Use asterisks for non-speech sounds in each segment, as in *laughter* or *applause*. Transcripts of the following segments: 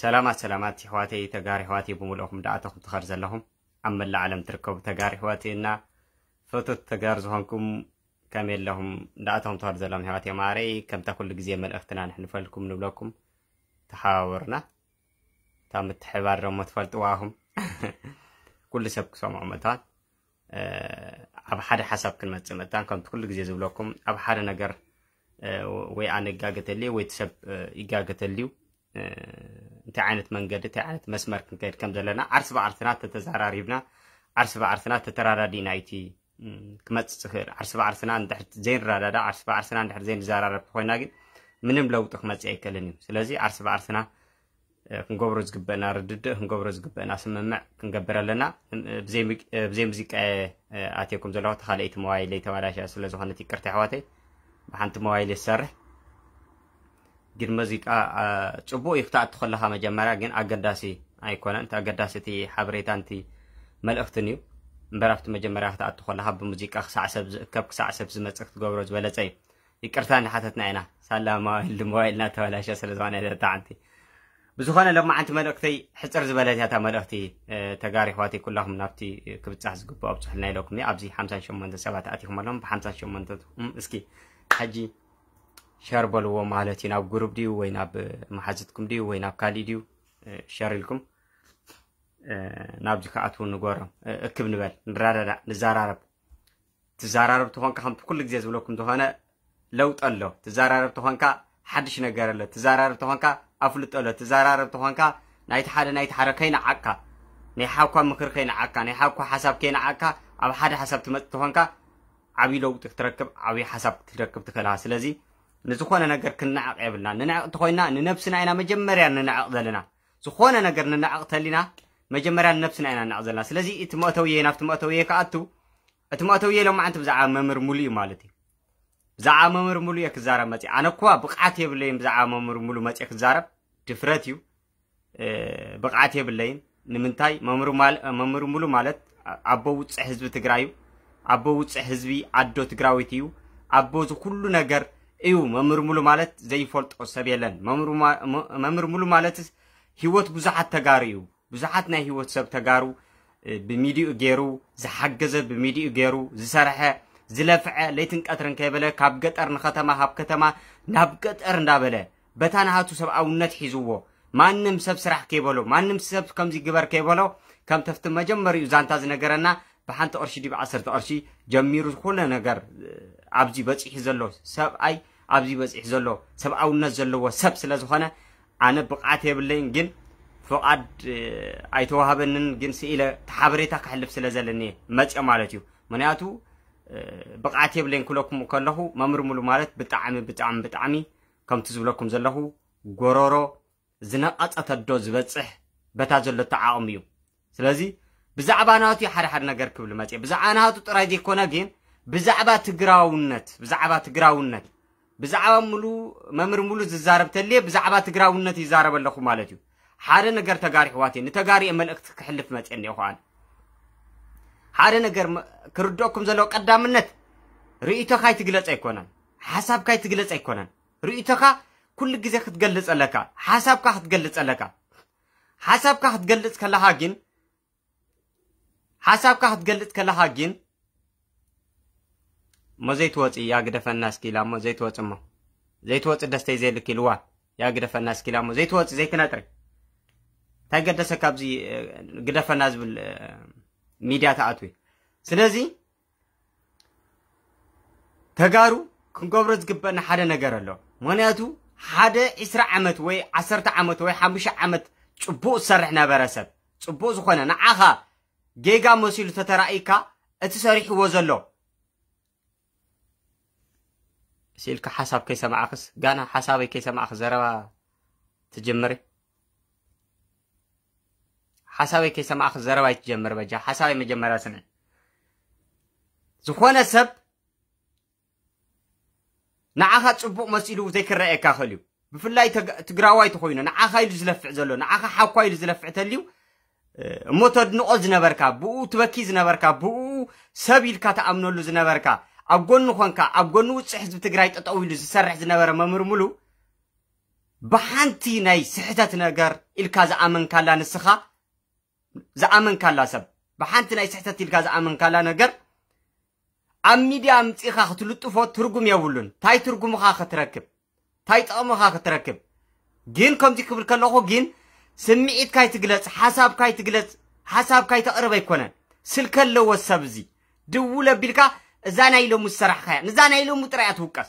ሰላማት ሰላማት ኣሕዋተይ ተጋሪ ኣሕዋተይ ብምልኦኩም ዳኣተኹም ትኸር ዘለኹም ኣብ መላእ ዓለም ትርከቡ ተጋሪ ኣሕዋተይና ፈቶት ተጋር ዝኾንኩም ከመይ ኣለኹም ዳኣተኹም ትኸር ዘለኹም ኣሕዋተይ ማረይ ከምታ ኩሉ ግዜ መልእኽትና ንሕንፈልኩም ንብለኩም ተሓባብርና እታ ምትሕባር ደሞ ትፈልጥዋኹም *laughs* ኩሉ ሰብ ክሰምዖ ምእታዋት ኣብ ሓደ ሓሳብ ክንመፅእ ምእታን ከምቲ ኩሉ ግዜ ዝብለኩም ኣብ ሓደ ነገር ወይ ኣነ ይጋገተልየ ወይ እቲ ሰብ ይጋገተልዩ እንታይ ዓይነት መንገዲ እንታይ ዓይነት መስመር ክንከይድ ከም ዘለና ዓርሲ ብዓርሲና ተተዘራሪብና ዓርሲ ብዓርሲና ተተራዳዲና ይቲ ክመፅእ ዝኽእል ዓርሲ ብዓርሲና እንድሕር ዘይንራዳዳ ዓርሲ ብዓርሲና እንድሕር ዘይንዘራረብ ኮይና ግን ምንም ለውጢ ክመፅ ኣይከልን እዩ ስለዚ ዓርሲ ብዓርሲና ክንገብሮ ዝግበአና ርድድእ ክንገብሮ ዝግበአና ስምምዕ ክንገብር ኣለና ብዘይ ሙዚቃ ኣትየኩም ዘለኹ ተካልአይቲ መዋይለይ ተባላሽ ስለዝኮነት ይቅርታ ኣሕዋተይ ብሓንቲ መዋይለ ዝሰርሕ ግን መዚቃ ፅቡቅ እዩ ክትኣቱ ከለካ መጀመርያ ግን ኣገዳሲ ኣይኮነን እቲ ኣገዳሲ እቲ ሓበሬታ ንቲ መልእኽትን እዩ እምበር ኣብቲ መጀመርያ ክትኣቱ ከለካ ብሙዚቃ ክሳዕ ሰብ ዝእከብ ክሳዕ ሰብ ዝመፅእ ክትገብሮ ዝበለፀ እዩ ይቅርታ ንሓተትና ኢና ሳላማ ልሞባይልና ተበላሸ ስለዝኾነ ታዓንቲ ብዝኾነ ሎማዓንቲ መልእክተይ ሕፅር ዝበለት እያ እታ መልእኽቲ ተጋሪሕዋተይ ኩላኹም ናብቲ ክብፃሕ ዝግብኦ ኣብፅሕልና ኢለኩም እየ ኣብዚ 58 ሰባት ኣትኹም ኣሎም ብ58 እስኪ ሕጂ ሸር በልዎ ማለት እዩ ናብ ጉሩብ ድዩ ወይ ናብ መሓዝትኩም ድዩ ወይ ናብ ካሊእ ድዩ ሸር ኢልኩም ናብዚ ከኣትዉ ንገሮ እክብ ንበል ንረዳዳእ ንዘራረብ ትዘራረብ ትኾንካ ከምቲ ኩሉ ግዜ ዝብለኩም ዝኾነ ለውጥ ኣሎ ትዘራረብ ትኾንካ ሓድሽ ነገር ኣሎ ትዘራረብ ትኾንካ ኣፍልጦ ኣሎ ትዘራረብ ትኾንካ ናይቲ ሓደ ናይቲ ሓደ ከይንዓቅካ ናይ ሓብኳ ምክሪ ከይንዓቅካ ናይ ሓብኳ ሓሳብ ከይንዓቅካ ኣብ ሓደ ሓሳብ ትመፅእ ትኾንካ ዓብዪ ለውጢ ክትረክብ ዓብዪ ሓሳብ ክትረክብ ትኽእልኻ ስለዚ ንዝኾነ ነገር ክነዓቕ የብልና ንናዕቕ እንተኮይንና ንነብስና ኢና መጀመርያ ንናዕቕ ዘለና ዝኾነ ነገር ንናዕቕ ተሊና መጀመርያ ንነብስና ኢና ንናዕቕ ዘለና ስለዚ እቲ መእተውየ ናብቲ መእተውየ ክኣቱ እቲ መእተውየ ሎማዓንቲ ብዛዕባ መምህር ሙሉ እዩ ማለት እዩ ብዛዕባ መምህር ሙሉ እየ ክዛረብ መፅ ኣነ እኳ ብቕዓት የብለይን ብዛዕባ መምህር ሙሉ መፅእ ክዛረብ ድፍረት እዩ ብቕዓት የብለይን ንምንታይ መምህር ሙሉ ማለት ኣቦ ውፅሕ ህዝቢ ትግራይ እዩ ኣቦ ውፅሕ ህዝቢ ኣዶ ትግራዊት እዩ ኣቦ ዝኩሉ ነገር እዩ መምህር ሙሉ ማለት ዘይፈልጦ ሰብ የለን። መምህር ሙሉ ማለት ሂወት ብዙሓት ተጋሩ እዩ ብዙሓት ናይ ሂወት ሰብ ተጋሩ ብሚድኡ ገይሩ ዝሓገዘ ብሚድኡ ገይሩ ዝሰርሐ ዝለፍዐ ለይትን ቀትርን ከይበለ ካብ ገጠር ንከተማ ካብ ከተማ ናብ ገጠር እንዳበለ በታ ናሃቱ ሰብኣውነት ሒዝዎ ማንም ሰብ ስራሕ ከይበሎ ማንም ሰብ ከምዚ ግበር ከይበሎ ከም ተፍቲ መጀመሪኡ ዛንታ ዝነገረና ብሓንቲ ቅርሺ ዲብ ዓሰርተ ቅርሺ ጀሚሩ ዝኾነ ነገር ኣብዚ በፂሒ ዘሎ ሰብኣይ ኣብዚ በፂሕ ዘሎ ሰብኣውነት ዘለዎ ሰብ ስለ ዝኾነ ኣነ ብቕዓት የብለይን ግን ፍቓድ ኣይተዋሃበንን ግን ስኢለ ተሓበሬታ ክሕልፍ ስለ ዘለኒ መፅኦ ማለት እዩ ምክንያቱ ብቕዓት የብለይን ክብለኩም ከለኹ መምርምሉ ማለት ብጣዕሚ ብጣዕሚ ብጣዕሚ ከምቲ ዝብለኩም ዘለኹ ጎረሮ ዝነቐፀተዶ ዝበፅሕ በታ ዘሎ ተዓቕሚ እዩ ስለዚ ብዛዕባ ናቱ ሓደ ሓደ ነገር ክብል መፅ ብዛዕባ ናቱ ጥራይ ዘይኮነ ግን ብዛዕባ ትግራውነት ብዛዕባ ትግራውነት ብዛዕባ ሙሉ መምህር ሙሉ ዝዛረብ ተልየ ብዛዕባ ትግራውነት ይዛረብ ኣለኹ ማለት እዩ ሓደ ነገር ተጋሪ ኣሕዋት እዩ ንተጋሪእ መልእክቲ ክሕልፍ መፅኒ ይኹዓን ሓደ ነገር ክርድአኩም ዘለዎ ቀዳምነት ርእቶካ ይትግለፅ ኣይኮነን ሓሳብካ ይትግለፅ ኣይኮነን ርእቶካ ኩሉ ግዜ ክትገልፅ ኣለካ ሓሳብካ ክትገልፅ ኣለካ ሓሳብካ ክትገልፅ ከለካ ግን ሓሳብካ ክትገልፅ ከለካ ግን እሞ ዘይትወፅእ ያግደፈና እስኪላ እሞ ዘይትወፅ እሞ ዘይትወፅእ ደስተይ ዘይልክ ኢልዋ ያግደፈና እስኪላ እሞ ዘይትወፅ ዘይክነጥሪ እንታይ ገደሰ ካብዚ ግደፈና ዝብል ሚድያ ተኣት እዩ ስለዚ ተጋሩ ክንገብሮ ዝግበአና ሓደ ነገር ኣሎ ምክንያቱ ሓደ 2ስራ ዓመት ወይ 1 ዓመት ወይ ሓሙሽ ዓመት ፅቡቅ ዝሰርሕ ነበረ ሰብ ፅቡቅ ዝኾነ ንዓኻ ጌጋ መሲሉ ተተራእይካ እቲ ሰሪሕዎ ዘሎ ስኢልካ ሓሳብ ከይሰማዕኽስ ጋና ሓሳበይ ከይሰማዕኽ ዘረባ ትጀምር ሓሳበይ ከይሰማዕኽ ዘረባይ ትጀምር በጃ ሓሳበይ መጀመርያ ስምዒ ዝኾነ ሰብ ንዓኻ ፅቡቅ መሲሉ ዘይክረአየካ ክእል እዩ ብፍላይ ትግራዋይ ተኮይኑ ንዓኻ ኢሉ ዝለፍዕ ዘሎ ንዓኻ ሓኳ ኢሉ ዝለፍዕ ተልዩ እሞ ተድንቆ ዝነበርካ ብኡ ትበኪ ዝነበርካ ብኡ ሰብ ኢልካ ተኣምነሉ ዝነበርካ ኣብ ጎኑ ኮንካ ኣብ ጎኑ ውፅእ ህዝቢ ትግራይ ጠጠው ኢሉ ዝሰርሕ ዝነበረ መምህር ሙሉእ ብሓንቲ ናይ ስሕተት ነገር ኢልካ ዝኣመንካላ ንስኻ ዝኣመንካላ ሰብ ብሓንቲ ናይ ስሕተት ኢልካ ዝኣመንካላ ነገር ኣብ ሚድያ ምፅኢኻ ክትልጥፎ ትርጉም የብሉን እንታይ ትርጉምኻ ክትረክብ እንታይ ጥቕምኻ ክትረክብ ግን ከምዚ ክብል ከለኹ ግን ስምዒትካይ ትግለፅ ሓሳብካይ ትግለፅ ሓሳብካይ ተቕርበ ኣይኮነን ስልከ ኣለዎ ሰብ እዚ ድውል ኣቢልካ እዛ ናይ ሎሚ ዝሰራሕካያ ንዛ ናይ ሎሚ ጥራይ እያ ትውቀስ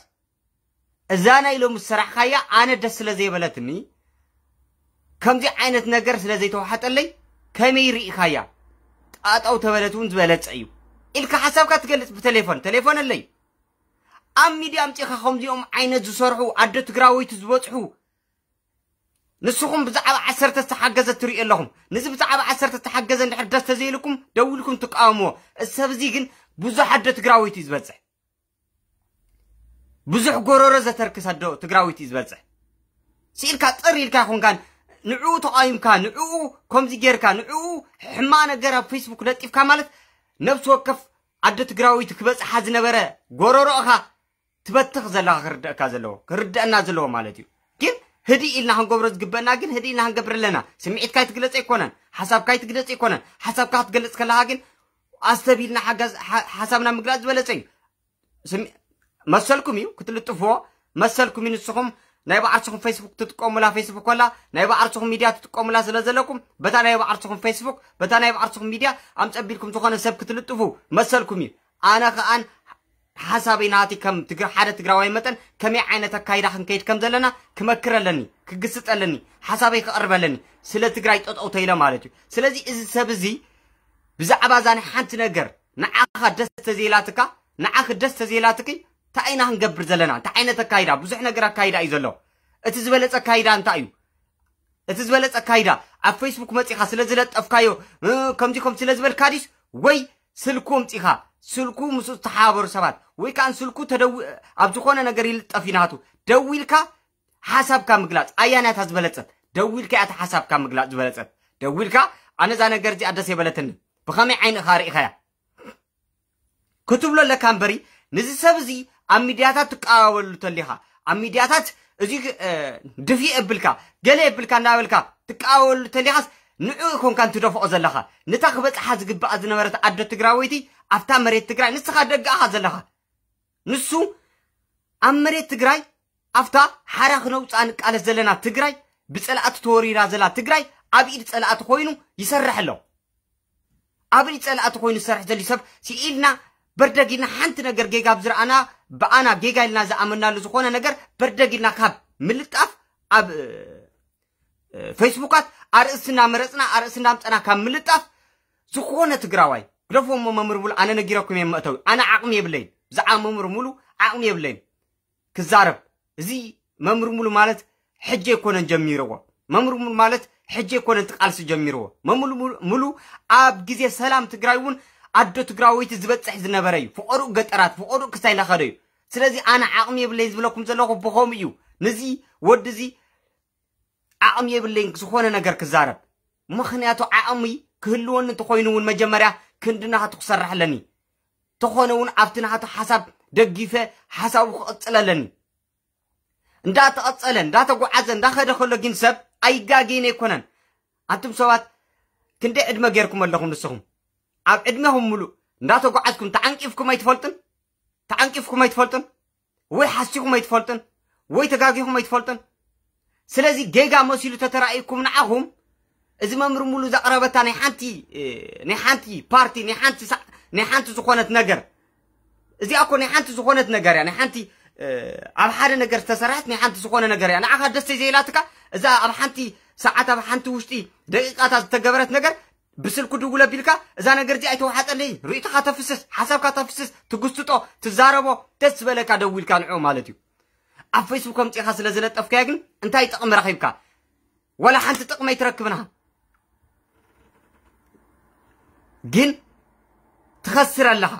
እዛ ናይ ሎሚ ዝሰራሕካያ ኣነ ደስ ስለ ዘይበለትኒ ከምዚ ዓይነት ነገር ስለ ዘይተዋሓጠለይ ከመይ ርኢካያ ጣጣው ተበለት እውን ዝበለፀ እዩ ኢልካ ሓሳብካ ትገልፅ ብቴሌፎን ቴሌፎን ኣለይ ኣብ ሚድያ ኣምፂኻ ከምዚኦም ዓይነት ዝሰርሑ ኣዶ ትግራወይቲ ዝበፅሑ ንስኹም ብዛዕባ ዓሰርተ ዝተሓገዘ ትሪኡ ኣለኹም ንዚ ብዛዕባ ዓሰርተ ዝተሓገዘ እንድሕር ደስ ተዘይልኩም ደውልኩም ትቃወምዎ እዚ ሰብ እዚ ግን ብዙሕ ዶ ትግራዊት እዩ ዝበፅሕ ብዙሕ ጎረሮ ዘተርክስ ኣዶ ትግራዊት እዩ ዝበፅሕ ስኢልካ ጥር ኢልካ ይኹንካን ንዕኡ ተቃይምካ ንዕኡ ከምዚ ጌርካ ንዕኡ ሕማቅ ነገር ኣብ ፌስቡክ ለጢፍካ ማለት ነብሲ ወከፍ ኣዶ ትግራዊት ክበፅሓ ዝነበረ ጎረሮእኻ ትበትኽ ዘለካ ክርድአካ ዘለዎ ክርድአና ዘለዎ ማለት እዩ ግን ህዲ ኢልና ክንገብሮ ዝግበአና ግን ህዲ ኢልና ክንገብር ኣለና ስምዒትካይ ትግለፅ ኣይኮነን ሓሳብካይ ትግለፅ ኣይኮነን ሓሳብካ ክትገለፅ ከለካ ግን ኣስተቢልና ሓጋዝ ሓሳብና ምግላፅ ዝበለፀ እዩ መሰልኩም እዩ ክትልጥፍዎ መሰልኩም እዩ ንስኹም ናይ ባዕልስኹም ፌስቡክ ትጥቀሙላ ፌስቡክ ኮላ ናይ ባዕልስኹም ሚድያ ትጥቀሙላ ስለ ዘለኩም በታ ናይ ባዕልስኹም ፌስቡክ በታ ናይ ባዕልስኹም ሚድያ ኣምፀቢልኩም ዝኾነ ሰብ ክትልጥፉ መሰልኩም እዩ ኣነ ከኣን ሓሳበይ ናቲ ከም ሓደ ትግራዋይ መጠን ከመይ ዓይነት ኣካይዳ ክንከይድ ከም ዘለና ክመክር ኣለኒ ክግስፅ ኣለኒ ሓሳበይ ክቐርብ ኣለኒ ስለ ትግራይ ጠጠውተ ኢሎ ማለት እዩ ስለዚ እዚ ሰብ እዚ ብዛዕባ እዛ ናይ ሓንቲ ነገር ንዓኻ ደስ ተዘላትካ ንዓኺ ደስ ተዘላትኪ እንታይ ኢና ክንገብር ዘለና እንታይ ዓይነት ኣካይዳ ብዙሕ ነገር ኣካይዳ እዩ ዘሎ እቲ ዝበለፀ ኣካይዳ እንታይ እዩ እቲ ዝበለፀ ኣካይዳ ኣብ ፌስቡክ መፂኻ ስለ ዝለጠፍካዮ ከምዚ ከም ስለ ዝበልካ ዲስ ወይ ስልኩ ምፂኻ ስልኩ ምስ ዝተሓባበሩ ሰባት ወይ ከዓ ስልኩ ተደዊ ኣብ ዝኾነ ነገር ይልጠፍ ኢናቱ ኢልካ ሓሳብካ ምግላፅ ኣያናታ ዝበለፀት ደዊ ኢልካ ያቲ ሓሳብካ ምግላፅ ዝበለፀት ደዊ ኢልካ ኣነዛ ነገር እዚኣ ደስ የበለትኒ ብኸመይ ዓይንኻ ርኢኸያ ክትብሎ ኣለካ እምበሪ ንዚ ሰብ እዚ ኣብ ሚድያታት ትቀባበሉ ተሊኻ ኣብ ሚድያታት እዚ ድፊ እብልካ ገሌ እብልካ እናበልካ ትቀባበሉ ተሊኻስ ንዑ ኮንካ ንትደፍኦ ዘለኻ ንታ ክበፅሓ ዝግባኣ ዝነበረት ኣዶ ወይቲ ኣብታ መሬት ትግራይ ንስኻ ደጋእኻ ዘለኻ ንሱ ኣብ መሬት ትግራይ ኣብታ ሓራ ክነውፃ ንቃለስ ዘለና ትግራይ ብፀላእቲ ተወሪራ ዘላ ትግራይ ኣብ ኢድ ፀላእቲ ኮይኑ ይሰርሕ ኣሎ ኣብሪ ፀላእቲ ኮይኑ ዝሰርሕ ዘልዩ ሰብ ስኢልና በርደግ ሓንቲ ነገር ጌጋ ብዝረኣና ብኣና ጌጋ ኢልና ዝኣመናሉ ዝኾነ ነገር በርደግ ካብ ምልጣፍ ኣብ ፌስቡካት ኣርእስና መረፅና ኣርእስና ምፀና ካብ ምልጣፍ ዝኾነ ትግራዋይ ግደፎሞ መምህር ብሉ ኣነ ነጊረኩም እየ መእተው ኣነ ዓቕሚ የብለይን ብዛዕባ መምህር ሙሉ ዓቕሚ የብለይን ክዛረብ እዚ መምህር ሙሉ ማለት ሕጂ ኣይኮነን ጀሚርዎ መምህር ሙሉ ማለት ሕጂ ኮነንቲ ቃልሲ ጀሚርዎ መሙሉ ሙሉ ኣብ ግዜ ሰላም ትግራይ እውን ኣዶ ትግራወይቲ ዝበፅሕ ዝነበረ እዩ ፍቐዱ ገጠራት ፍቐዱ ክሳይ እናኸደ እዩ ስለዚ ኣነ ዓቕሚ የብለይ ዝብለኩም ዘለኹ ብኸም እዩ ንዚ ወዲ እዚ ዓቕሚ የብለይ ዝኾነ ነገር ክዛረብ ምክንያቱ ዓቕሚ ክህልወኒ እንተኮይኑ እውን መጀመርያ ክንዲናኸቱ ክሰርሕ ኣለኒ እንተኾነ እውን ኣብቲ ናኸቱ ሓሳብ ደጊፈ ሓሳቡ ክቕፅል ኣለኒ እንዳተቐፀለ እንዳተጓዓዘ እንዳኸደ ከሎ ግን ሰብ ኣይጋጊን ኣይኮነን ኣንቱም ሰባት ክንደይ ዕድመ ጌርኩም ኣለኹም ንስኹም ኣብ ዕድመኹም ሙሉእ እንዳተጓዓዝኩም ተዓንቂፍኩም ኣይትፈልጥን ተዓንቂፍኩም ኣይትፈልጥን ወይ ሓሲኩም ኣይትፈልጥን ወይ ተጋጊኹም ኣይትፈልጥን ስለዚ ጌጋ መሲሉ ተተራእይኩም ንዓኹም እዚ መምሪ ሙሉ ዘቕረበታ ናይ ሓንቲ ናይ ሓንቲ ፓርቲ ናይ ሓንቲ ዝኾነት ነገር እዚኣ ኮ ናይ ሓንቲ ዝኾነት ነገር እያ ናይ ሓንቲ ኣብ ሓደ ነገር ዝተሰርሐት ናይ ሓንቲ ዝኾነ ነገር እያ ንዓኻ ደስተይ ዘይላትካ እዛ ኣብ ሓንቲ ሰዓት ኣብ ሓንቲ ውሽጢ ደቂቃታ ዝተገበረት ነገር ብስልኩ ድውለ ቢልካ እዛ ነገር እዚ ኣይተወሓፀለይ ርእቱካ ተፍስስ ሓሳብካ ተፍስስ ትግስጥጦ ትዛረቦ ደስ ዝበለካ ደው ኢልካ ንዑ ማለት እዩ ኣብ ፌስቡክ ከምፂኢኻ ስለ ዝለጠፍከያ ግን እንታይ ጥቕሚ ረኺብካ ወላ ሓንቲ ጥቕሚ ኣይትረክብና ግን ትኸስር ኣለኻ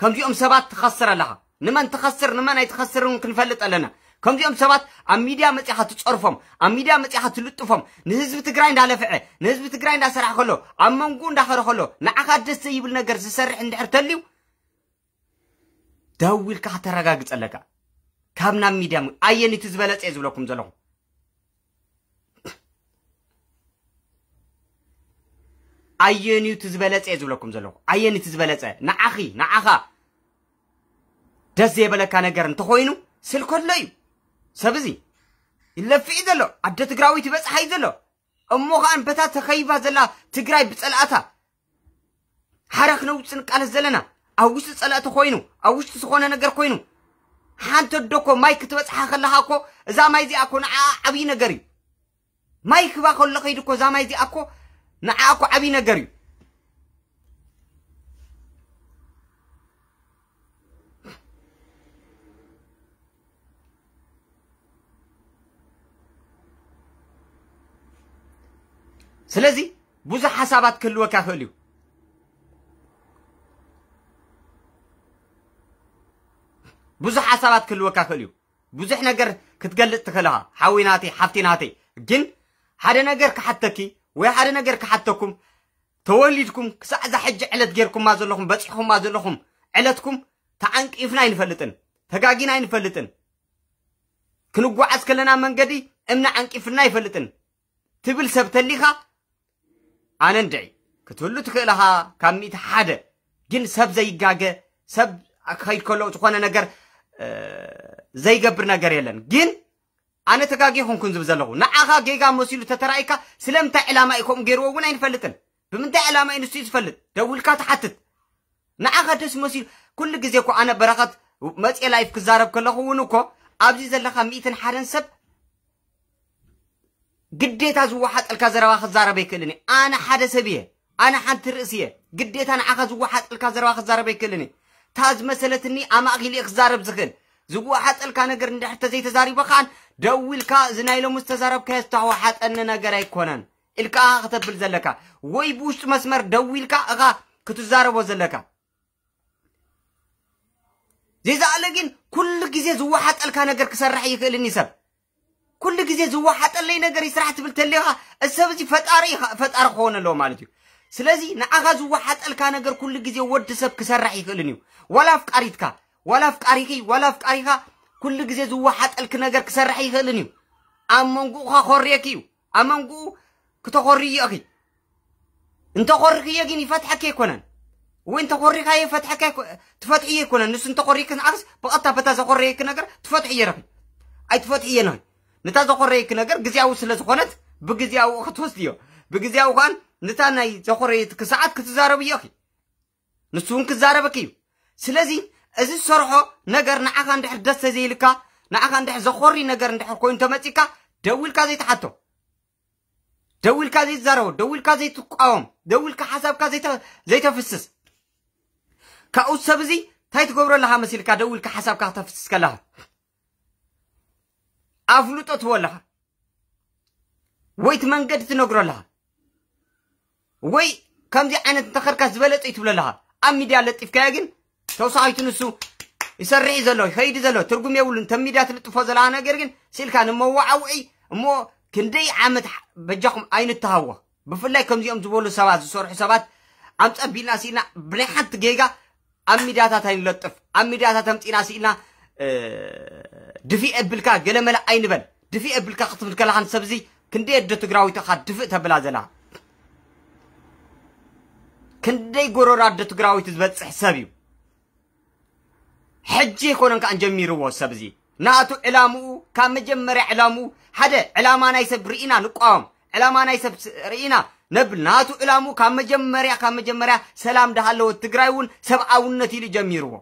ከምዚኦም ሰባት ትኸስር ኣለኻ ንመን ትኸስር ንመን ኣይትኸስርን ክንፈልጥ ኣለና ከምዚኦም ሰባት ኣብ ሚድያ መፅኻ ትፀርፎም ኣብ ሚድያ መፅኻ ትልጥፎም ንህዝቢ ትግራይ እንዳለፍዐ ንህዝቢ ትግራይ እንዳሰርሐ ከሎ ኣብ መንጉ እንዳኸረ ከሎ ንዓኻ ደስ ዘይብል ነገር ዝሰርሕ እንድሕር ተልዩ ኢልካ ክተረጋግፅ ኣለካ ካብ ናብ ሚድያ ኣየኒቲ ዝበለፀ እየ ዝብለኩም ዘለኹም ኣየኒቲ ዝበለፀ እየ ዝብለኩም ዘለኹ ኣየኒቲ ዝበለፀ ንዓኺ ንዓኻ ደስ የበለካ ነገርን ተኾይኑ ኣሎ እዩ ሰብ እዚ እዩ ዘሎ ኣደ ትግራዊ ይበፅሓ እዩ ዘሎ እሞ ከዓን በታ ተኸይባ ዘላ ትግራይ ብፀላእታ ሓረ ክነውፅን ቃለስ ዘለና ኣብ ውሽጢ ፀላእቲ ኮይኑ ኣብ ውሽጢ ዝኾነ ነገር ኮይኑ ሓንቲ ኣዶኮ ማይ ክትበፅሓ ከለካ ኮ እዛ ማይ እዚኣ ኮ ንዓ ዓብዪ ነገር እዩ ማይ ክባ ከሎ ከይድ እኮ እዛ ማይ እዚኣ ኮ ንዓኣ ኮ ዓብዪ ነገር እዩ ስለዚ ብዙሕ ሓሳባት ክህልወካ ክእል እዩ ብዙሕ ሓሳባት ክህልወካ ክእል እዩ ብዙሕ ነገር ክትገልፅ ትኽእልኻ ሓዊ ናተይ ሓፍቲ ናተይ ግን ሓደ ነገር ክሓተኪ ወይ ሓደ ነገር ክሓተኩም ተወሊድኩም ክሳዕ ዛ ሕጂ ዕለት ጌርኩምማ ዘለኹም በፂሕኩማ ዘለኹም ዕለትኩም ተዓንቂፍና ይንፈልጥን ተጋጊና ይንፈልጥን ክንጓዓዝ ከለና መንገዲ እምና ዓንቂፍና ይፈልጥን ትብል ሰብ ተሊኻ ኣነንደይ ክትህሉ ትኽእልኻ ካብ ሚት ሓደ ግን ሰብ ዘይጋገ ሰብ ክኸይድ ከሎ ዝኾነ ነገር ዘይገብር ነገር የለን ግን ኣነ ተጋጊ ኹንኩን ዝብ ዘለኹ ንዓኻ ጌጋ መሲሉ ተተራእይካ ስለምንታይ ዕላማ እዩ ከምኡ ገይርዎ እውን ኣይንፈልጥን ብምንታይ ዕላማ እዩ ንስ ዝፈልጥ ደውልካ ትሓትት ንዓኻ ደስ መሲሉ ኩሉ ግዜ እኮ ኣነ በረኻት መፅኤ ላይፍ ክዛረብ ከለኹ እውን እኮ ኣብዚ ዘለካ ሚእትን ሓደን ሰብ ግዴታ ዝወሓጠልካ ዘረባ ክዛረበ ይክእልኒ ኣነ ሓደ ሰብ እየ ኣነ ሓንቲ ርእሲ እየ ግዴታ ንዓኻ ዝወሓጠልካ ዘረባ ክዛረበ ይክእልኒ እታ ዝመሰለትኒ ኣማእኺል እየ ክዛረብ ዝኽእል ዝወሓጠልካ ነገር እንድሕር ተዘይተዛሪበ ከዓን ኢልካ እዚ ናይ ሎም ዝተዛረብካዮ ዝተዋሓጠኒ ነገር ኣይኮነን ኢልካ ክተብል ዘለካ ወይ ብውሽጢ መስመር ኢልካ እኻ ክትዛረቦ ዘለካ ዘይዛኣለ ግን ኩሉ ግዜ ዝወሓጠልካ ነገር ክሰርሕ ይኽእልኒ ሰብ كل جزء زوا حتى اللي نجري سرحت بالتليها السبزي فتاريها فتار خون له مالتي سلازي نعاها زوا حتى الكا نجر كل جزء ود سب كسرح يقلني ولا فكاريتك ولا فكاريكي ولا فكاريها كل جزء زوا حتى الك نجر كسرح يقلني أمانكو خوريكيو أمانكو كتخوريكي انت خوريكي يجيني فتحك يكونن وانت قريك هاي فتحك تفتحيه كنا نس انت قريك عكس بقطع بتاز قريك نجر تفتحيه ربي اي تفتحيه نهي نتا زخوريك نجر أو سلس خونت بجزياو ختوستيو بجزياو خان نتا ناي زخوريت كساعات كتزارب يخي نسون كزاربك يو سلازي أزي سرحو نجر نعاها ندح دستة زي لكا نعاها ندح زخوري نجر ندح كوين تمتيكا دول كازي تحتو دول كازي تزارو دول كازي تقاوم دول كحساب كازي زي تفسس كأوس سبزي تايت قبر لها مسيلكا دول كحساب كاتفسس كلها አፍልጦ ትወልሃል ወይት መንገዲ ትነግረልሃል ወይ ከምዚ ዓይነት እንተኸድካ ዝበለፀ እዩ ትብለልኻ ኣብ ሚድያ ለጢፍካያ ግን ተወሳኺቱ ንሱ ይሰርሕ ዘሎ ይኸይድ ዘሎ ትርጉም የብሉን ተብ ሚድያ ትልጥፎ ዘለኻ ነገር ግን ስኢልካ ንመዋዓውዒ እሞ ክንደይ ዓመት በጃኹም ኣይንተሃወ ብፍላይ ከምዚኦም ዝበሉ ሰባት ዝሰርሑ ሰባት ኣምፀቢልና ስኢልና ብናይ ሓንቲ ጌጋ ኣብ ሚድያታት ኣይንለጥፍ ኣብ ሚድያታት ኣምፂና ስኢልና ድፊእ የብልካ ገለ መላ ኣይንበል ድፊእ የብልካ ክትብል ከለኻ ሰብዚ ክንደይ ኣደ ትግራዊት ኻ ድፍእ ተብላ ዘላ ክንደይ ጎረራ ኣደ ትግራዊት ዝበፅሕ ሰብ እዩ ሕጂ ይኮነን ከዓን ጀሚርዎ ሰብ እዚ ናቱ ዕላምኡ ካብ መጀመርያ ዕላሙኡ ሓደ ዕላማ ናይ ሰብ ርኢና ንቋወም ዕላማ ናይ ሰብ ርኢና ነብል ንኣቱ ዕላምኡ ካብ መጀመርያ ካብ መጀመርያ ሰላም ዳሃለወት ትግራይ እውን ሰብኣውነት ኢሉ ጀሚርዎ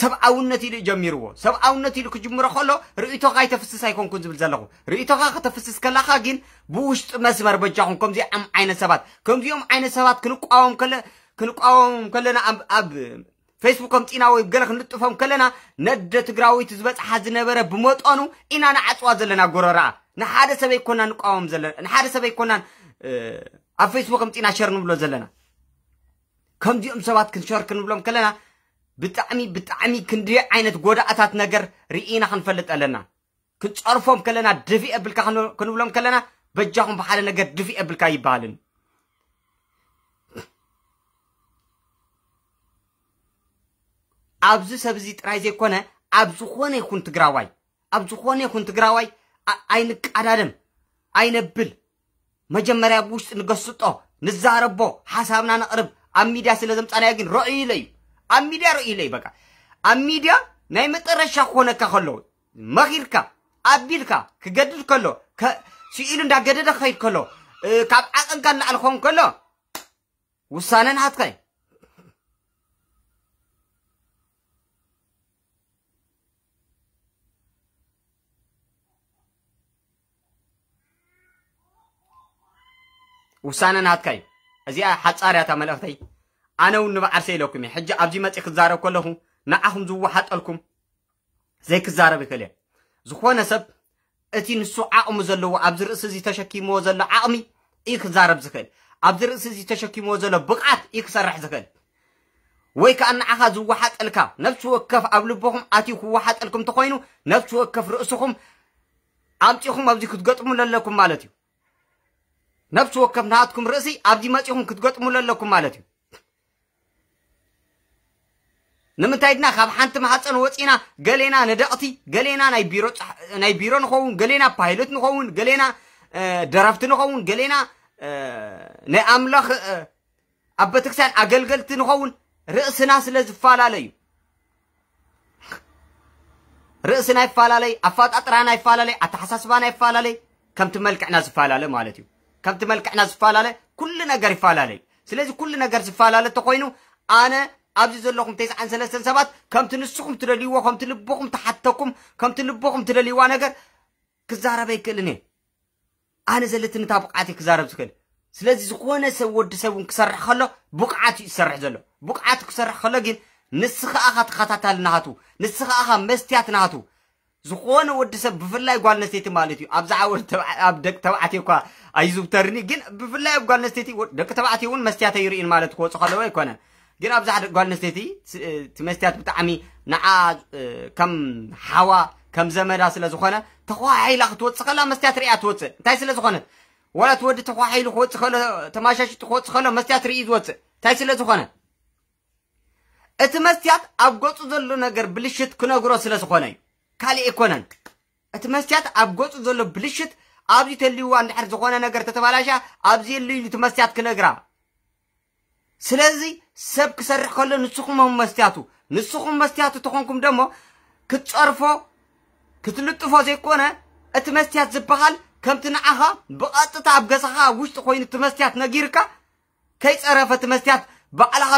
ሰብኣውነት ኢሉ ጀሚርዎ ሰብኣውነት ኢሉ ክጅምሮ ከሎ ርእቶኻ ይተፍስስ ኣይኮንኩን ዝብል ዘለኹ ርእቶካ ክተፍስስ ከለኻ ግን ብውሽጢ መስመር በጃኹም ከምዚኦም ዓይነት ሰባት ከምዚኦም ዓይነት ሰባት ክንቋወም ክንቃወሞም ከለና ኣብ ፌስቡክም ጢና ወይ ገለ ክንልጥፎም ከለና ነደ ትግራዊት ዝበፅሓ ዝነበረ ብመጠኑ ኢና ንዓፅዋ ዘለና ጎረረኣ ንሓደ ሰበይ ኮና ንቃወም ዘለና ንሓደ ሰበይ ኮና ኣብ ፌስቡክ ኣምፂና ሸር ንብሎ ዘለና ከምዚኦም ሰባት ክንሸር ክንብሎም ከለና ብጣዕሚ ብጣዕሚ ክንድየ ዓይነት ጎዳእታት ነገር ርኢና ክንፈልጥ ኣለና ክንፀርፎም ከለና ድፊ የብልካ ክንብሎም ከለና በጃኹም ብሓደ ነገር ድፊ የብልካ ይበሃልን ኣብዚ ሰብ እዚ ጥራይ ዘይኮነ ኣብ ዝኾነ ይኹን ትግራዋይ ኣብ ዝኾነ ይኹን ትግራዋይ ኣይንቃዳደም ኣይነብል መጀመርያ ብውሽጢ ንገስጦ ንዛረቦ ሓሳብና ነቕርብ ኣብ ሚድያ ስለ ዘምፃናዮ ግን ረአዩ ኢሎ እዩ አሚዳ ርእይ ለይ በቃ አሚዳ ናይ መጠረሻ ክኾነካ ከሎ መኺርካ ኣቢልካ ክገድል ከሎ ስኢሉ እንዳገደደ ክኸይድ ከሎ ካብ ዓቐንካ እናኣልኾን ከሎ ውሳነ ናሃትካ እዩ ውሳነ ናሃትካ እዩ እዚኣ ሓፃርያታ መልእኽተይ ኣነ እውን ንባዕልሰይ ኢለኩም እየ ሕጂ ኣብዚ መፂእ ክዛረብ ከለኹ ንኣኹም ዝወሓጠልኩም ዘይክዛረብ ይክእል እየ ዝኾነ ሰብ እቲ ንሱ ዓቕሚ ዘለዎ ኣብዚ ርእሲ እዚ ተሸኪምዎ ዘሎ ዓቕሚ እዩ ክዛረብ ዝኽእል ኣብዚ ርእሲ እዚ ተሸኪምዎ ዘሎ ብቕዓት እዩ ክሰርሕ ዝኽእል ወይ ከዓ ንዓኻ ዝወሓጠልካ ነብሲ ወከፍ ኣብ ልቦኹም ኣትዩ ክወሓጠልኩም እንተኮይኑ ነብሲ ወከፍ ርእስኹም ኣምፂኹም ኣብዚ ክትገጥሙሉ ኣለኩም ማለት እዩ ነብሲ ወከፍ ናሃትኩም ርእሲ ኣብዚ መፂኹም ክትገጥሙሉ ኣለኩም ማለት እዩ ንምንታይ ድና ካብ ሓንቲ ማህፀን ወፂና ገሌና ነደቕቲ ገሌና ናይ ቢሮ ንኸውን ገሌና ፓይሎት ንኸውን ገሌና ደረፍቲ ንኸውን ገሌና ናይ ኣምላኽ ኣብ ቤተክርስትያን ኣገልገልቲ ንኸውን ርእስና ስለ ዝፈላለዩ ርእስና ይፈላለይ ኣፋጣጥራና ይፈላለይ ኣተሓሳስባና ይፈላለይ ከምቲ መልክዕና ዝፈላለ ማለት እዩ ከምቲ መልክዕና ዝፈላለ ኩሉ ነገር ይፈላለዩ ስለዚ ኩሉ ነገር ዝፈላለ እተኮይኑ ኣነ ኣብዚ ዘለኹም ተስዓን ሰለስተን ሰባት ከምቲ ንስኹም ትደልይዎ ከምቲ ልቦኹም ትሓተኩም ከምቲ ልቦኹም ትደልይዋ ነገር ክዛረበ ይክእልን እየ ኣነ ዘለቲ እታ ብቕዓት እዩ ክዛረብ ዝክእል ስለዚ ዝኾነ ሰብ ወዲ ሰብ እውን ክሰርሕ ከሎ ብቕዓት እዩ ዝሰርሕ ዘሎ ብቕዓት ክሰርሕ ከሎ ግን ንስ ከኣኻ ተኸታታሊ ናሃቱ ንስ ከኣኻ መስትያት ናሃቱ ዝኾነ ወዲ ሰብ ብፍላይ ጓል ነስተይቲ ማለት እዩ ኣብዛ ዓወት ኣብ ደቂ ተባዕትዮ እኳ ኣይዝውተርኒ ግን ብፍላይ ኣብ ጓል ነስተይቲ ደቂ ተባዕትዮ እውን መስትያተ ይርኢን ማለት ክወፁ ከለዎ ኣይኮነን ግን ኣብዛ ሓደ ጓል ኣንስተይቲ እቲ መስትያት ብጣዕሚ ንዓ ከም ሓዋ ከም ዘመዳ ስለ ዝኾነ ተኳሒላ ክትወፅእ ከላ መስትያት ርያ ትወፅእ እንታይ ስለ ዝኾነት ዋላ እቲ ወዲ ተኳሒሉ ክወፅእ ከሎ ተማሻሽጡ ክወፅእ ከሎ መስትያት ርኢ ዝወፅእ እንታይ ስለ ዝኾነ እቲ መስትያት ኣብ ገፁ ዘሎ ነገር ብልሽት ክነግሮ ስለ ዝኾነ እዩ ካሊእ ኣይኮነን እቲ መስትያት ኣብ ገፁ ዘሎ ብልሽት ኣብዚ ተልይዋ እንድሕር ዝኾነ ነገር ተተባላሻ ኣብዚ የልዩ እቲ መስትያት ክነግራ ስለዚ ሰብ ክሰርሕ ከሎ ንስኹም ም መስትያቱ ንስኹም መስትያቱ እተኾንኩም ደሞ ክትፀርፎ ክትልጥፎ ዘይኮነ እቲ መስትያት ዝበሃል ከምቲ ንዓኻ ብቐጥታ ኣብ ገዛኻ ኣብ ውሽጢ ኮይኑ እቲ መስትያት ነጊርካ ከይፀረፈ እቲ መስትያት ባዕልኻ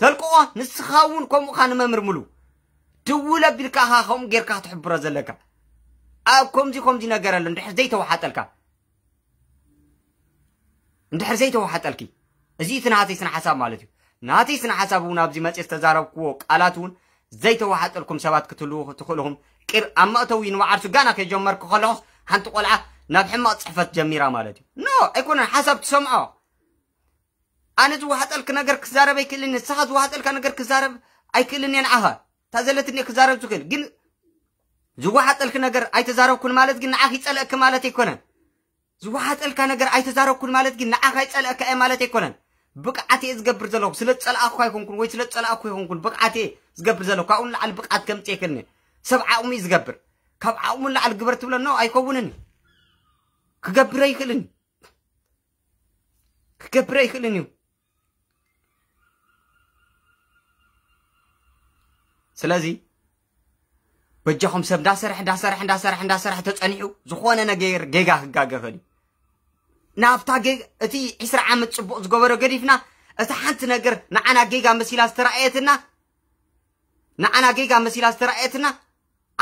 ተልቅቆ ንስኻ እውን ከምኡኻ ንመምርምሉ ድውል ኣቢልካ ኻ ከምኡ ጌርካ ክትሕብሮ ዘለካ ኣብ ከምዚ ከምዚ ነገር ኣሎ እንድሕር ዘይተወሓጠልካ እንድሕር ዘይተወሓጠልኪ እዚ እቲ ናሃተይ ስነ ሓሳብ ማለት እዩ ናተይ ስነ ሓሳብ እውን ኣብዚ መፅ ዝተዛረብክዎ ቃላት እውን ዘይተዋሓጠልኩም ሰባት ክትህልው ትኽእልኹም ቅር ኣብ መእተዊ ንባዓርሱ ጋና ከጀመርክ ከለኹ ሓንቲ ቆልዓ ናብ ሕማቕ ፅሕፈት ጀሚራ ማለት እዩ ኖ ኣይኮነን ሓሳብ ትሰምዖ ኣነ ዝዋሓጠልክ ነገር ክዛረብ ኣይክእልኒ ንስኻ ዝዋሓጠልካ ነገር ክዛረብ ኣይክእልኒ እየ ንዓኸ እታ ዘለት ክዛረብ ዝኽእል ግን ዝዋሓጠልክ ነገር ኣይተዛረብኩን ማለት ግን ንዓኽ ይፀልአክ ማለት ኣይኮነን ዝዋሓጠልካ ነገር ኣይተዛረብኩን ማለት ግን ንዓኸ ይፀልአካ እየ ማለት ኣይኮነን ብቅዓቴ እየ ዝገብር ዘለኹ ስለ ዝፀላእኹ ኣይኮንኩን ወይ ስለ ዝፀላእኹ ይኮንኩን ብቅዓቴ ዝገብር ዘለኹ ካብኡ ንላዓሊ ብቕዓት ከምፅ የክልኒ ሰብ ዓቕሚ ዝገብር ካብ ዓቕሙ ንላዓሊ ግበር ትብለኖ ኣይከውንን ክገብረ ይኽእልን ክገብረ ይኽእልን እዩ ስለዚ በጃኹም ሰብ እንዳሰርሐ እንዳሰርሐ እንዳሰርሐ እንዳሰርሐ ተፀኒዑ ዝኾነ ነገር ጌጋ ክጋገ እዩ ናብታ እቲ 2ስ ዓመት ፅቡቅ ዝገበሮ ገዲፍና እቲ ሓንቲ ነገር ንዓና ጌጋ መሲላ ዝተረኣየትና ንዓና ጌጋ መሲላ ዝተረኣየትና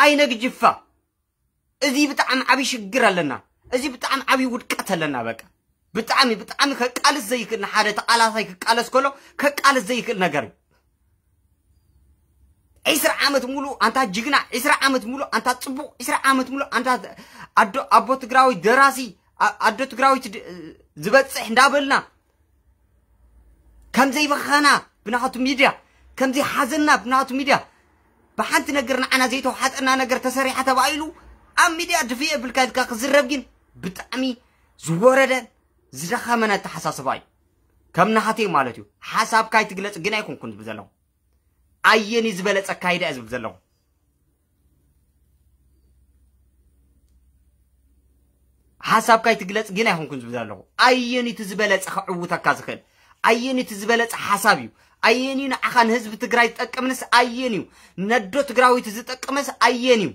ኣይነግጅፋ እዚ ብጣዕሚ ዓብዪ ሽግር ኣለና እዚ ብጣዕሚ ዓብዪ ውድቀት ኣለና በቃ ብጣዕሚ ብጣዕሚ ከቃልስ ዘይክእል ንሓደ ተቃላሳይ ክቃለስ ከሎ ከቃልስ ዘይክእል ነገር እዩ ዒስራ ዓመት ሙሉ ኣንታ ጅግና ዒስራ ዓመት ሙሉ ኣንታ ፅቡቅ ዒስራ ዓመት ሙሉ ኣንታ ኣቦ ትግራዊ ደራሲ ኣዶ ትግራዊት ዝበፅሕ እንዳበልና ከምዘይበኸና ብናቱ ሚድያ ከምዘይሓዘና ብናቱ ሚድያ ብሓንቲ ነገር ንዓና ዘይተዋሓጠና ነገር ተሰሪሓ ተባሂሉ ኣብ ሚድያ ድፍየ ብልካ ኢልካ ክዝረብ ግን ብጣዕሚ ዝወረደን ዝደኸመነ ተሓሳስባ እዩ ከም ናሃተይ ማለት እዩ ሓሳብካይ ትግለፅ ግን ኣይኮንኩን ዝብል ዘለኹ ኣየኒ ዝበለፀካ ይዳ ዝብል ዘለኹ ሓሳብካ ይትግለፅ ግን ኣይኮንኩን ዝብል ኣለኹ ኣየን እቲ ዝበለፀ ክዕውተካ ዝኽእል ኣየን እቲ ዝበለፀ ሓሳብ እዩ ኣየኒ ንዓኻ ንህዝቢ ትግራይ ዝጠቅምንስ ኣየን እዩ ነዶ ትግራዊት ዝጠቅምስ ኣየን እዩ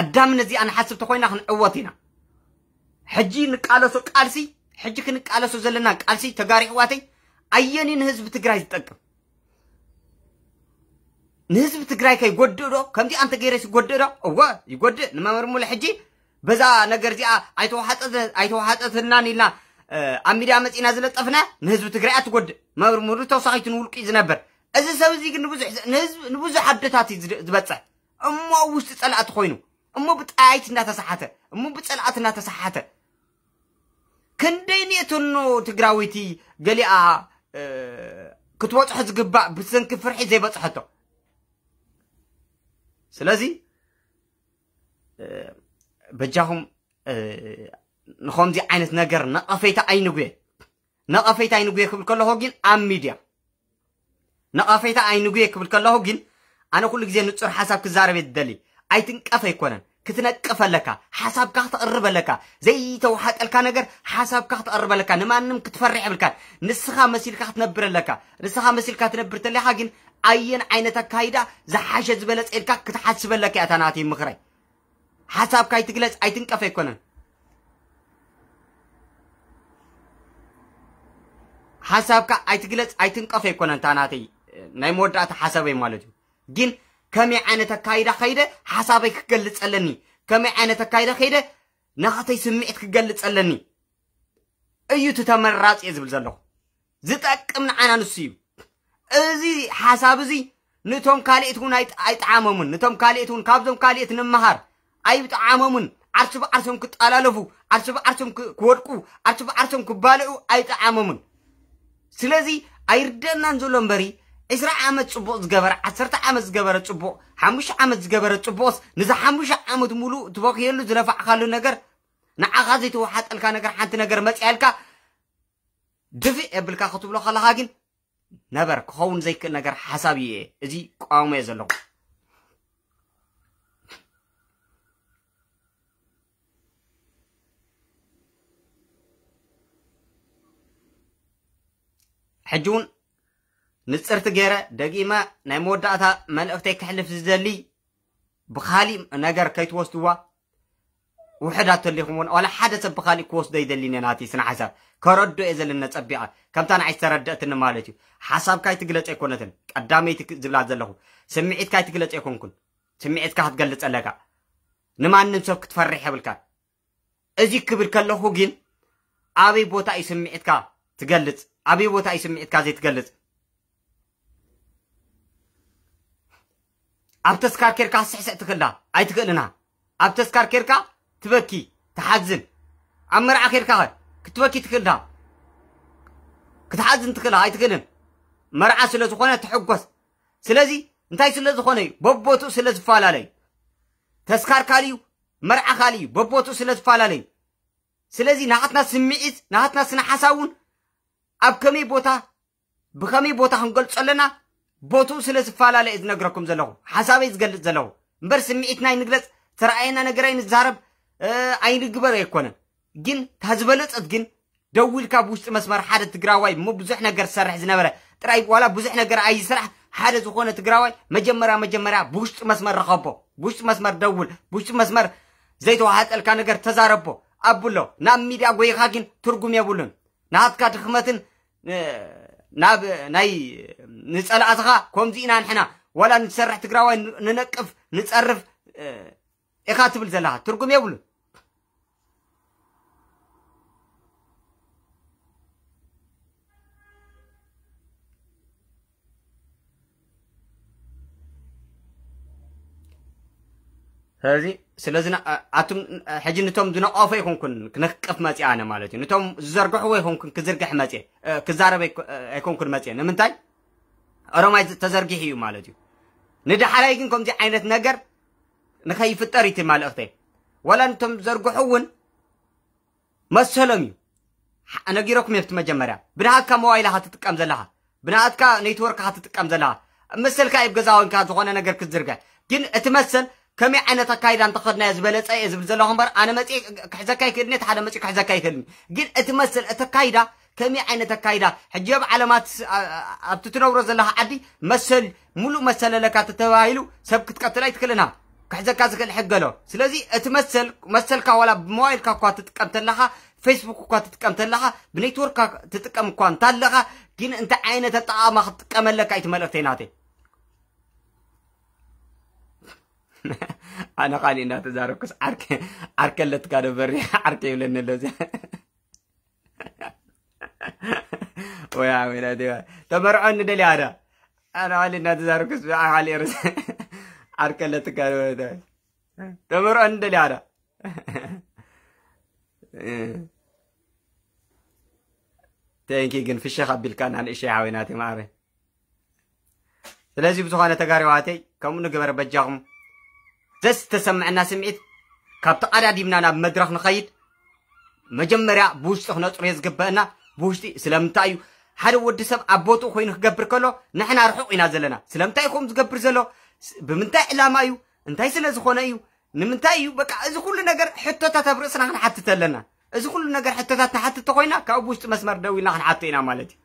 ቀዳምነት ነዚኣ ንሓስብቲ ኮይና ክንዕወት ኢና ሕጂ ንቃለሶ ቃልሲ ሕጂ ክንቃለሶ ዘለና ቃልሲ ተጋሪ ኣሕዋተይ ኣየኒ ንህዝቢ ትግራይ ዝጠቅም ንህዝቢ ትግራይ ከ ዶ ከምዚ ኣንተ ገይረስ ይጎድእ ዶ እወ ይጎድእ ንመመርሙሉ ሕጂ በዛ ነገር እዚኣ ኣይተዋሓፀትናን ኢልና ኣብ ሚድያ መፂና ዝለጠፍና ንህዝቢ ትግራይ ኣትጎድእ መምርምሩ ተወሳኺቱ ንውልቂ ዝነበር እዚ ሰብ እዚ ግን ንብዙሕ ኣደታት እዩ ዝበፅሕ እሞ ውሽጢ ፀላእቲ ኮይኑ እሞ ብጣያይት እናተሰሓተ እሞ ብፀላእት እናተሰሓተ ክንደይንኤቱኑ ትግራዊቲ ገሊኣ ክትበፅሖ ዝግባእ ብሰንኪ ፍርሒ ዘይበፅሐቶ ስለዚ በጃኹም ንከምዚ ዓይነት ነገር ነቐፈይታ ኣይንጉየ ነቐፈይታ ኣይንጉየ ክብል ከለኹ ግን ኣብ ሚድያ ነቐፈይታ ኣይንጉየ ክብል ከለኹ ግን ኣነ ኩሉ ግዜ ንፁር ሓሳብ ክዛረብ ዝደሊ ኣይትንቀፈ ኣይኮነን ክትነቅፈለካ ሓሳብካ ክትቐርበለካ ዘይተወሓጠልካ ነገር ሓሳብካ ክትቐርበለካ ንማንም ክትፈርሕ ይብልካን ንስኻ መሲልካ ክትነብረለካ ንስኻ መሲልካ ትነብር ተለኻ ግን ኣየን ዓይነት ኣካይዳ ዝሓሸ ዝበለፀ ኢልካ ክትሓስበለካ እያ ታናት ምኽራይ ሓሳብካ ይትግለፅ ኣይትንቀፈ ኣይኮነን ሓሳብካ ኣይትግለፅ ኣይትንቀፈ ኣይኮነን ታናተይ ናይ መወዳእታ ሓሳበይ ማለት እዩ ግን ከመይ ዓይነት ኣካይዳ ከይደ ሓሳበይ ክገልፀለኒ ከመይ ዓይነት ኣካይዳ ከይደ ናኸተይ ስምዒት ክገልፀለኒ እዩ እቲ ተመራፂ እየ ዝብል ዘለኹ ዝጠቅም ንዓና ንሱ እዩ እዚ ሓሳብ እዚ ንቶም ካልኦት እውን ኣይጠዓመሙን ንቶም ካልኦት እውን ካብዞም ካልኦት ንምሃር ኣይጠዓመሙን ዓርሲ ብዓርሶም ክጠላለፉ ዓርሲ ብዓርሶም ክወድቁ ዓርሲ ብዓርሶም ክባልዑ ኣይጠዓመሙን ስለዚ ኣይርደአናን ዘሎ እምበሪ عشرة عمد صبوت زجبر عصرت عمد زجبر صبوت حمش عمد زجبر صبوت نزح حمش عمد ملو تبقى يلو زرفع خالو نجر نعقازي توحد الك نجر حنت نجر مت الك دفئ بالك خطب له خلا هاجن نبر كون زي نجر حسابي ازي قام يزلو حجون ንፅርቲ ገይረ ደጊመ ናይ መወዳእታ መልእኽተይ ክሕልፍ ዝደሊ ብካሊእ ነገር ከይትወስድዋ ውሕዳት ተሊኹም እውን ዋላ ሓደ ሰብ ብካሊእ ክወስዶ ይደሊን እየ ናቲ ስነ ሓሳብ ከረድኦ እየ ዘለነ ፀቢቐ ከምታ ንዓይ ዝተረድአትኒ ማለት እዩ ሓሳብካ ይትግለፅ ኣይኮነትን ቀዳመይቲ ዝብላ ዘለኹ ስምዒትካ ይትግለፅ ኣይኮንኩን ስምዒትካ ክትገልፅ ኣለካ ንማንም ሰብ ክትፈርሕ የብልካ እዚ ክብል ከለኹ ግን ኣበይ ቦታ እዩ ስምዒትካ ትገልፅ ኣበይ ቦታ እዩ ስምዒትካ ዘይትገልፅ ኣብ ተስካርኬርካ ስሕሰዕ ትኽእላ ኣይትኽእልና ኣብ ተስካርኬርካ ትበኪ ትሓዝን ኣብ መርዓ ኬርካ ኸ ክትበኪ ትኽእልና ክትሓዝን ትኽእላ ኣይትኽእልን መርዓ ስለ ዝኾነ ትሕጐስ ስለዚ እንታይ ስለ ዝኾነ እዩ በቦትኡ ስለ ዝፈላለዩ ተስካር ካልእዩ መርዓ ካልእ እዩ በቦቱኡ ስለ ዝፈላለዩ ስለዚ ንሓትና ስምዒት ንሓትና ስነሓሳ እውን ኣብ ከመይ ቦታ ብኸመይ ቦታ ክንገልጾ ኣለና ቦቱ ስለ ዝፈላለየ ዝነግረኩም ዘለኹ ሓሳበይ ዝገልፅ ዘለኹ እምበር ስምዒትናይ ንግለፅ ተረኣየና ነገራይ ንዛረብ ኣይንግበር ኣይኮነን ግን ታ ዝበለፀት ግን ደው ኢልካ ብውሽጢ መስመር ሓደ ትግራዋይ እሞ ብዙሕ ነገር ዝሰርሕ ዝነበረ ጥራይ ዋላ ብዙሕ ነገር ኣይስራሕ ሓደ ዝኾነ ትግራዋይ መጀመርያ መጀመርያ ብውሽጢ መስመር ረኸቦ ብውሽጢ መስመር ደውል ብውሽጢ መስመር ዘይተዋሃጠልካ ነገር ተዛረቦ ኣብሎ ናብ ሚድያ ጎይኻ ግን ትርጉም የብሉን ናሃትካ ድኽመትን ناب ناي نسأل أصغا كم زينا نحنا ولا نتسرح تقرأ وين ننقف نتصرف إخاتب الزلاها ترقم يا بلو هذي سلزنا عتم حجي نتوم دنا قافة يكون كن كنقف ماتي أنا مالتي نتوم زرقة هو يكون كن كزرقة ماتي كزارب يكون كن ماتي أنا من تاي أرو ما تزرقة هيو مالتي ندي حالا يكون كم دي عينة نجر نخيف التاريت مال أختي ولا نتوم زرقة هون ما سلمي أنا جيرك ميفت مجمرة بنات كموايلة هتتكم زلها بنات نيتورك هتتكم زلها مثل كايب جزاون كاتو خانة نجر كزرقة كن اتمثل ከመይ ዓይነት ኣካይዳ እንተኸድናዮ ዝበለፀ እየ ዝብል ዘለኹ እምበር ኣነ መፅእ ክሕዘካ ይክእል እቲ ሓደ መፅእ ክሕዘካ ይክእልኒ ግን እቲ መስል እቲ ኣካይዳ ከመይ ዓይነት ኣካይዳ ሕጂ ኣብ ዓለማት ኣብቲ ትነብሮ ዘለካ ዓዲ መሰል ሙሉእ መሰለለካ ተተባሂሉ ሰብ ክትቀትል ኣይትክእልና ክሕዘካ ዝክእል ሕገሎ ስለዚ እቲ መሰል መሰልካ ዋላ ብሞባይልካ እኳ ትጥቀም ተለካ ፌስቡክ እኳ ትጥቀም ተለካ ብኔትወርክካ ትጥቀም እኳ እንታለካ ግን እንታይ ዓይነት ኣጠቃማ ክትጥቀመለካ እዩ መልእክተይ ናተይ ኣነ ካሊእ እንዳተዛረብኩስ ዓርከለትካ ደበሪ ዓርከ ይብለኒ ኣሎ እዚያ ወያ ወይና ተመርዖ ንደልያ ዳ ኣነ ካሊእ እንዳተዛረብኩስ ካሊእ ርስ ዓርከለትካ ደበሪ ተመርዖ ንደልያ ዳ ተንኪ ግን ፍሸኽ ኣቢልካ ናንእሸይ ሓወናተይ ማዕረ ስለዚ ብዝኾነ ተጋሪዋተይ ከምኡ ንግበር በጃኹም ደስ ተሰምዐና ስምዒት ካብቲ ተቐዳዲምና ናብ መድረኽ ንኸይድ መጀመርያ ብውሽጢ ክነፅርዮ ዝግበአና ብውሽጢ ስለምንታይ እዩ ሓደ ወዲ ሰብ ኣብ ቦትኡ ኮይኑ ክገብር ከሎ ንሕና ርሑቕ ኢና ዘለና ስለምንታይ ከምኡ ዝገብር ዘሎ ብምንታይ ዕላማ እዩ እንታይ ስለ ዝኾነ እዩ ንምንታይ እዩ በቃ እዚ ኩሉ ነገር ሕቶታት ኣብ ርእስና ክንሓትት ኣለና እዚ ኩሉ ነገር ሕቶታት ተሓትተ ኮይና ካብ ብውሽጢ መስመር ደው ኢልና ክንሓቶ ኢና ማለት እዩ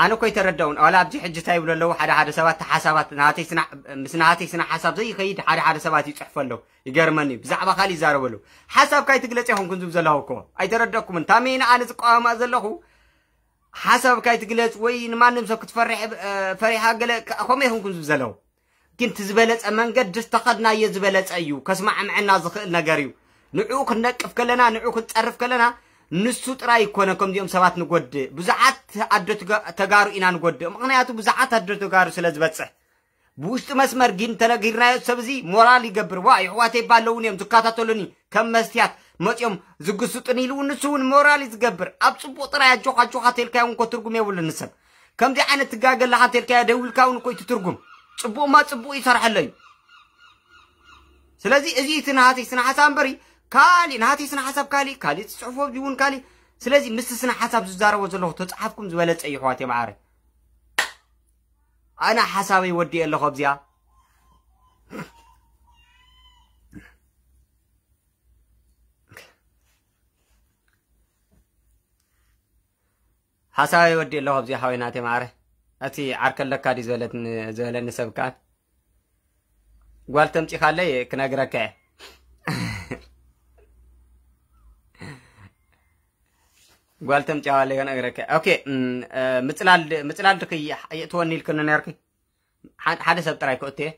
أنا كويت ردون ولا أبجي حجة تايب ولا لو حدا حدا سوات حسابات نهاتي سنا نهاتي سنا حساب زي خيد حدا حدا سوات يتحف له يجرمني بزعبة خالي زارب له حساب كاي تقلت يهم كنت بزله كوا أي تردكم من تامين أنا تقوى ما زله حساب كاي تقلت وين ما نمسك تفرح آه، فريحة قال أخوهم يهم كنت بزله كنت زبلت أمان قد استخدنا يزبلت أيو كسمع معنا زخل نجاريو نعوك في كلنا نعوك تعرف كلنا ንሱ ጥራይ ይኮነ ከምዚኦም ሰባት ንጎድእ ብዙዓት ኣዶ ተጋሩ ኢና ንጎድእ ምክንያቱ ብዙዓት ኣዶ ተጋሩ ስለ ዝበፅሕ ብውሽጢ መስመር ግን ተነጊርናዮ ሰብ ሰብዚ ሞራል ይገብር ዋ ይሕዋተይ ይባለውን እዮም ዝካታተሉኒ ከም መስትያት መፂኦም ዝግስጡን ኢሉ ንሱ እውን ሞራል እዩ ዝገብር ኣብ ፅቡቅ ጥራይ ኣጆኻ ጆኻ ተልካዮ እንኮ ትርጉም የብሉኒ ሰብ ከምዚ ዓይነት ትጋገለካ ተልካዮ ደውልካ እውን እኮ ትርጉም ፅቡቅ ማ ፅቡቅ ይሰርሐሎ እዩ ስለዚ እዚ እቲ ናሃተይ ስናሓሳ እምበሪ ካሊእ ናተይ ስነ ሓሳብ ካሊእ ካሊእ ትፅሕፎ እውን ካሊእ ስለዚ ምስቲ ስነ ሓሳብ ዝዛረቦ ዘለኹ ተፃሓፍኩም ዝበለፀ እዩ ኣሕዋት የማዓረ ኣነ ሓሳበይ ወዲእ ኣለኹ ኣብዚኣ ሓሳበይ ወዲእ ኣለኹ ኣብዚኣ ሓወይ ሓወይናት የማዓረ እቲ ዓርከለካ ዲ ዝበለኒ ሰብካ ጓል ተምፂኻለ ክነግረካ እየ ጓልተም ጫዋለ ለ ነገረከ ኦኬ ምፅላል ምፅላል ድክ የእትወኒ ኢልክኒ ነርክ ሓደ ሰብ ጥራይ ክእት እየ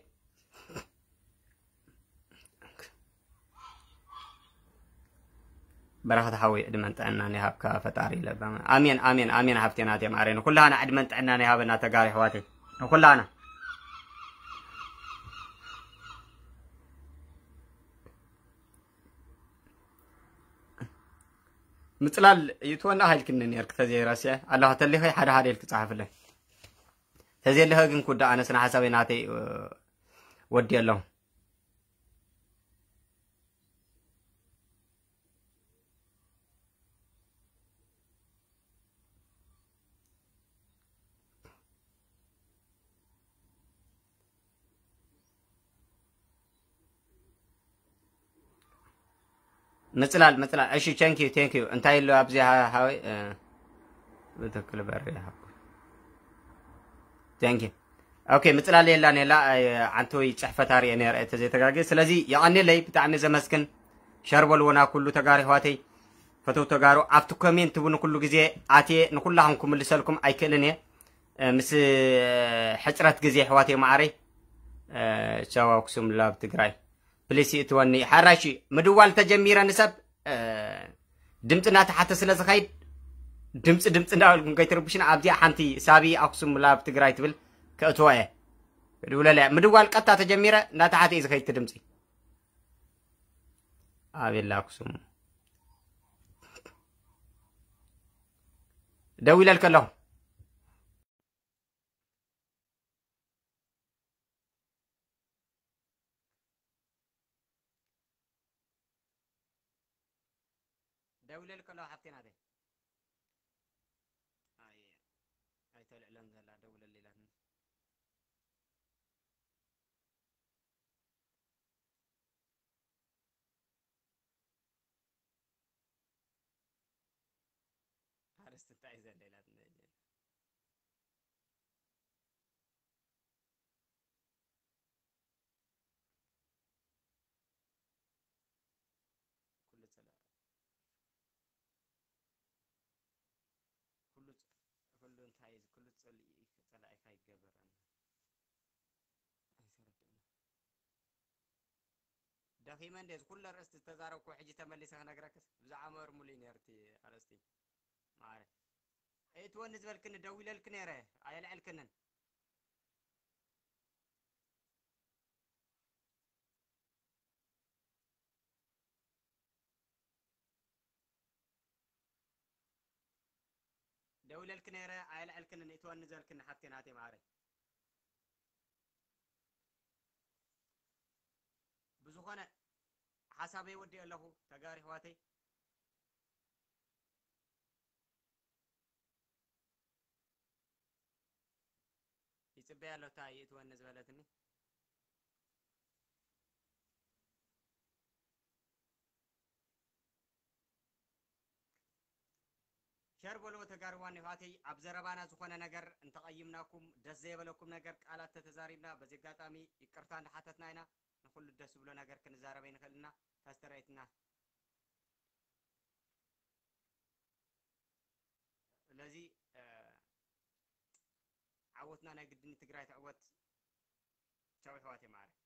በረኸት ሓዊ ዕድመን ጥዕና ናይ ሃብካ ፈጣሪ ይለባ ኣሜን ኣሜን ኣሜን ሃብቴናት ማዕረኒ ኩላና ዕድመን ጥዕና ናይ ሃበና ተጋሪ ኣሕዋተይ ኩላሃና ምፅላል ይትወና ሃይልክኒ ነርክ ተዘይራስየ ኣለኹ ተሊኸይ ሓደ ሓደ ኢልክ ፃሓፍለይ ተዘየለኸ ግን ኩዳ ኣነስና ሓሳበይ ናተይ ወዲ ኣለኹ ምፅላል ምፅላል እሺ ቴንክዩ ዩ። እንታይ ሎ ኣብዚ ሃወይ ብትክል በሪ ቴንክዩ ኦኬ ምፅላል የላ ነላ ዓንቲ ወይ ፅሕፈት ኣርየ ነይረ እቲ ዘይተጋገ ስለዚ የቐኒለይ ብጣዕሚ ዘመስግን ሸርበልዎና ኩሉ ተጋሪ ኣሕዋተይ ፈተው ተጋሩ ኣብቲ ኮሜንት እውን ኩሉ ግዜ ኣትየ ንኩላኹም ክምልሰልኩም ኣይክእልን እየ ምስ ሕፅረት ግዜ ኣሕዋተይ ማዕረይ ቻው ኣክሱም ላብ ትግራይ ፕሊሲ እትወኒ ሓራሽ ምድዋል ተጀሚረ ንሰብ ድምፂ እናተሓተ ስለ ዝኸይድ ድምፂ ድምፂ እዳበልኩም ከይትርብሽና ኣብዚኣ ሓንቲ ሳቢ ኣክሱም ላብ ትግራይ ትብል ክእትዎ የ ድውለለያ ምድዋል ቀጥታ ተጀሚረ እናተሓተ እዩ ዝኸይድቲ ድምፂ ኣብላ ኣክሱም ደው ኢለል ከለኹም ደውልልክ ለው ሀብቴና ደ አይ አይተልዕለን ዘላ ደውለሊለን ሓረስቲ እንታይ እዩ ዘለኢላትኒ تسألي إيه تسألي أي جبر أنا أيسرك أنا ዳኺመ እንዴዝ ኩለ ርእስቲ ዝተዛረብኩ ሕጂ ተመሊሰ ክነግረክስ ብዛዕባ መርሙሉ ነርቲ ኣርእስቲ ማረ እትወኒ ዝበልክኒ ደው ኢለልክ ነይረ ኣየልዕልክንን ደውለልክ ነይረ ኣይልዕልክን ንእትወኒ ዘልክን ሓፍቴ ናተይ ማረይ ብዝኾነ ሓሳበይ ወዲእ ኣለኹ ተጋሪ ኣሕዋተይ ይፅበያ ኣሎ እታ ይእትወኒ ዝበለትኒ ሸር ኬርጎሎ ተጋርዋን ህዋቴ ኣብ ዘረባና ዝኾነ ነገር እንተቐይምናኩም ደስ ዘይበለኩም ነገር ቃላት ተተዛሪብና በዚ ኣጋጣሚ ይቅርታ እንዳሓተትና ኢና ንኩሉ ደስ ዝብሎ ነገር ክንዛረበ ይንኽእልና ታስተረየትና ስለዚ ዓወትና ናይ ግድኒ ትግራይ ተዕወት ቻው ሕዋቴ ማረ